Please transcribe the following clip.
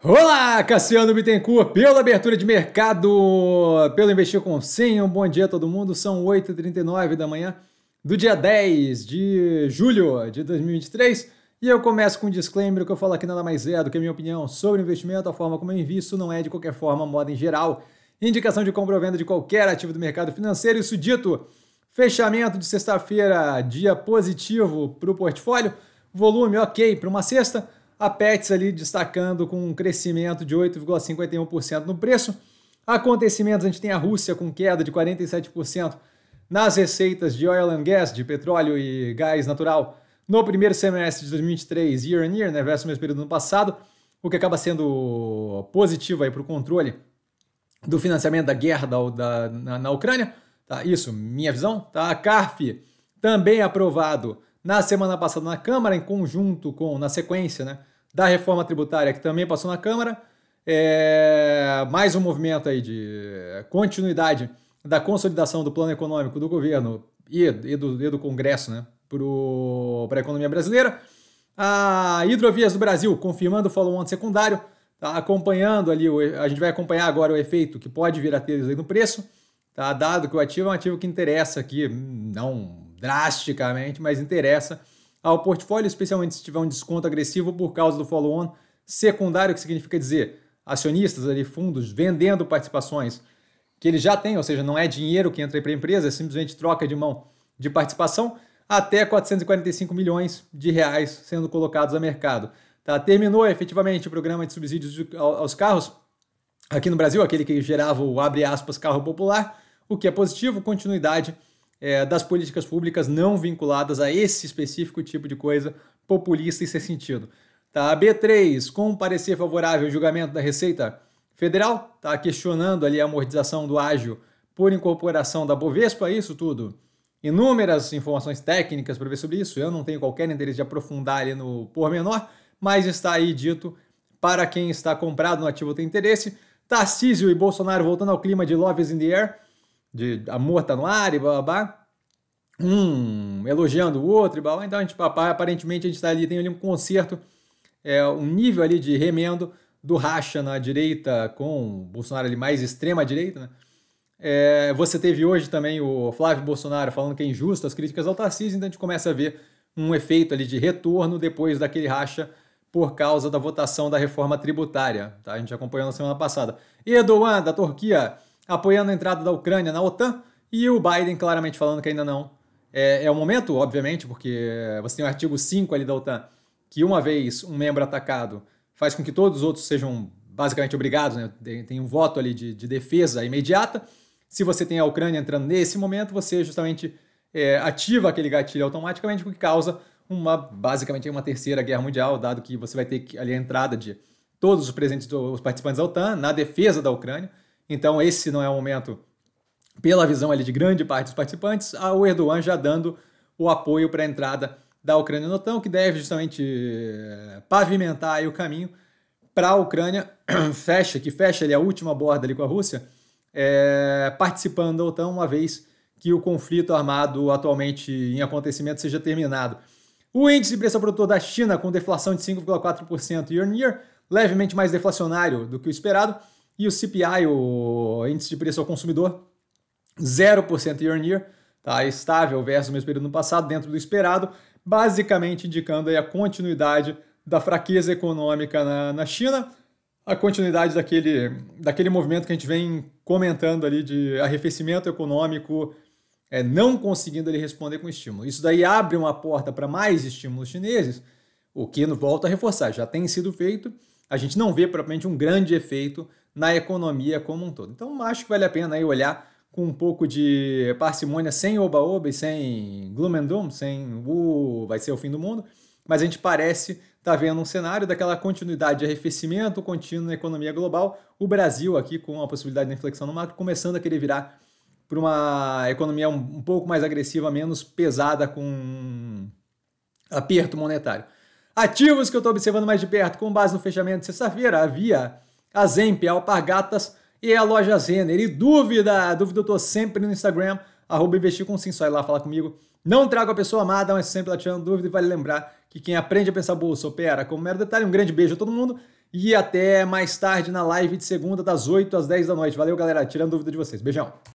Olá, Cassiano Bittencourt, pela abertura de mercado, pelo Investir com Um bom dia a todo mundo. São 8h39 da manhã do dia 10 de julho de 2023. E eu começo com um disclaimer que eu falo aqui nada mais é do que a minha opinião sobre investimento, a forma como eu invisto não é de qualquer forma moda em geral. Indicação de compra ou venda de qualquer ativo do mercado financeiro, isso dito. Fechamento de sexta-feira, dia positivo para o portfólio, volume ok para uma sexta, a Pets ali destacando com um crescimento de 8,51% no preço. Acontecimentos, a gente tem a Rússia com queda de 47% nas receitas de oil and gas, de petróleo e gás natural, no primeiro semestre de 2023, year on year, né, versus o mesmo período do passado, o que acaba sendo positivo aí para o controle do financiamento da guerra da, da na, na, Ucrânia. Tá, isso, minha visão. Tá? A CARF também aprovado na semana passada na Câmara, em conjunto com, na sequência, né, da reforma tributária que também passou na Câmara. É, mais um movimento aí de continuidade da consolidação do plano econômico do governo e, e, do, e do, Congresso né, para a economia brasileira. A Hidrovias do Brasil confirmando o follow-on secundário, tá acompanhando ali, a gente vai acompanhar agora o efeito que pode vir a ter no preço, tá, dado que o ativo é um ativo que interessa aqui, hum, não drasticamente, mas interessa ao portfólio, especialmente se tiver um desconto agressivo por causa do follow-on secundário, que significa dizer acionistas ali, fundos vendendo participações que ele já tem, ou seja, não é dinheiro que entra para a empresa, é simplesmente troca de mão de participação, até 445 milhões de reais sendo colocados a mercado. Tá? Terminou efetivamente o programa de subsídios aos carros aqui no Brasil, aquele que gerava o abre aspas carro popular, o que é positivo, continuidade é, das políticas públicas não vinculadas a esse específico tipo de coisa populista e sem sentido. Tá? B3, com parecer favorável ao julgamento da Receita Federal, tá questionando ali a amortização do ágio por incorporação da Bovespa, isso tudo. Inúmeras informações técnicas para ver sobre isso, eu não tenho qualquer interesse de aprofundar ali no pormenor, mas está aí dito para quem está comprado no ativo tem interesse. Tarcísio e Bolsonaro voltando ao clima de Love is in the Air de amor tá no ar e blá blá blá. Um elogiando o outro e blá blá. Então a gente, aparentemente a gente está ali, tem ali um conserto, é, um nível ali de remendo do racha na direita com o Bolsonaro ali mais extrema direita, né? É, você teve hoje também o Flávio Bolsonaro falando que é injusto as críticas ao Tarcísio, então a gente começa a ver um efeito ali de retorno depois daquele racha por causa da votação da reforma tributária. Tá? A gente acompanhou na semana passada. Erdogan, da Turquia, apoiando a entrada da Ucrânia na OTAN e o Biden claramente falando que ainda não é, é o momento, obviamente, porque você tem o artigo 5 ali da OTAN, que uma vez um membro atacado faz com que todos os outros sejam basicamente obrigados, né? tem, tem um voto ali de, de, defesa imediata. Se você tem a Ucrânia entrando nesse momento, você justamente é, ativa aquele gatilho automaticamente, o que causa uma basicamente uma terceira guerra mundial, dado que você vai ter ali a entrada de todos os presentes, os participantes da OTAN na defesa da Ucrânia. Então, esse não é o momento, pela visão ali de grande parte dos participantes, o Erdogan já dando o apoio para a entrada da Ucrânia no OTAN, que deve justamente eh, pavimentar o caminho para a Ucrânia, fecha, que fecha ali a última borda ali com a Rússia, é, participando da OTAN, uma vez que o conflito armado atualmente em acontecimento seja terminado. O índice de preço produtor da China, com deflação de 5,4% year on year, levemente mais deflacionário do que o esperado, e o CPI, o índice de preço ao consumidor, 0% year on year, tá estável versus o mesmo período no passado, dentro do esperado, basicamente indicando a continuidade da fraqueza econômica na, na China, a continuidade daquele, daquele movimento que a gente vem comentando ali de arrefecimento econômico, é, não conseguindo ele responder com estímulo. Isso daí abre uma porta para mais estímulos chineses, o que volta a reforçar, já tem sido feito, a gente não vê propriamente um grande efeito na economia como um todo. Então, acho que vale a pena aí olhar com um pouco de parcimônia, sem oba-oba e sem gloom and doom, sem uh, vai ser o fim do mundo, mas a gente parece estar tá vendo um cenário daquela continuidade de arrefecimento contínuo na economia global, o Brasil aqui com a possibilidade de inflexão no macro, começando a querer virar para uma economia um, um pouco mais agressiva, menos pesada com aperto monetário. Ativos que eu estou observando mais de perto, com base no fechamento de sexta-feira, havia a Zemp, a Alpargatas e a loja Zener. E dúvida, dúvida eu tô sempre no Instagram, arroba investir com sim, só ir lá falar comigo. Não trago a pessoa amada, mas sempre lá tirando dúvida e vale lembrar que quem aprende a pensar bolsa opera. Como mero detalhe, um grande beijo a todo mundo e até mais tarde na live de segunda, das 8 às 10 da noite. Valeu, galera, tirando dúvida de vocês. Beijão.